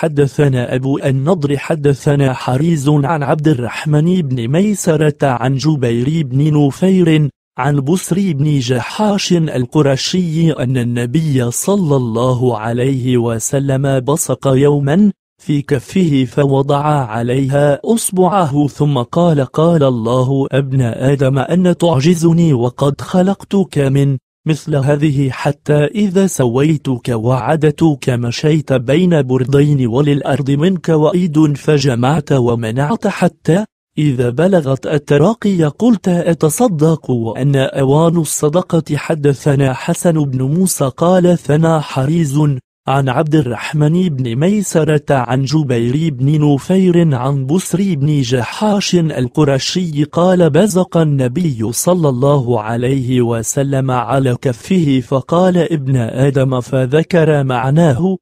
حدثنا أبو النضر حدثنا حريز عن عبد الرحمن بن ميسرة عن جبير بن نفير عن بسر بن جحاش القرشي أن النبي صلى الله عليه وسلم بصق يوما في كفه فوضع عليها أصبعه ثم قال قال الله أبن آدم أن تعجزني وقد خلقتك من مثل هذه حتى إذا سويتك وعدتك مشيت بين بردين وللأرض منك وإيد فجمعت ومنعت حتى إذا بلغت التراقي قلت أتصدق وأن أوان الصدقة حدثنا حسن بن موسى قال ثنا حريز عن عبد الرحمن بن ميسرة عن جبير بن نفير عن بصري بن جحاش القرشي قال بزق النبي صلى الله عليه وسلم على كفه فقال ابن آدم فذكر معناه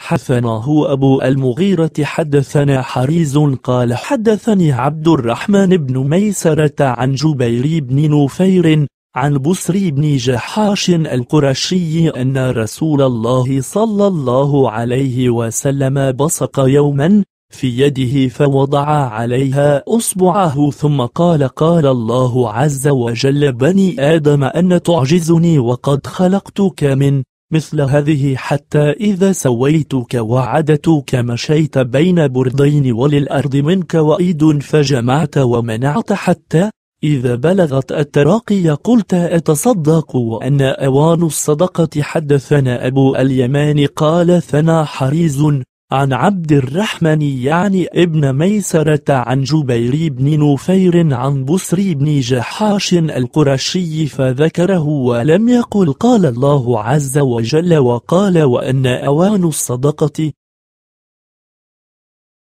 حثناه أبو المغيرة حدثنا حريز قال حدثني عبد الرحمن بن ميسرة عن جبير بن نفير عن بصر بن جحاش القرشي أن رسول الله صلى الله عليه وسلم بصق يوما في يده فوضع عليها أصبعه ثم قال قال الله عز وجل بني آدم أن تعجزني وقد خلقتك من مثل هذه حتى إذا سويتك وعدتك مشيت بين بردين وللأرض منك وإيد فجمعت ومنعت حتى إذا بلغت التراقي قلت أتصدق وأن أوان الصدقة حدثنا أبو اليمان قال ثنا حريز عن عبد الرحمن يعني ابن ميسرة عن جبير بن نفير عن بسر بن جحاش القرشي فذكره ولم يقل قال الله عز وجل وقال وأن أوان الصدقة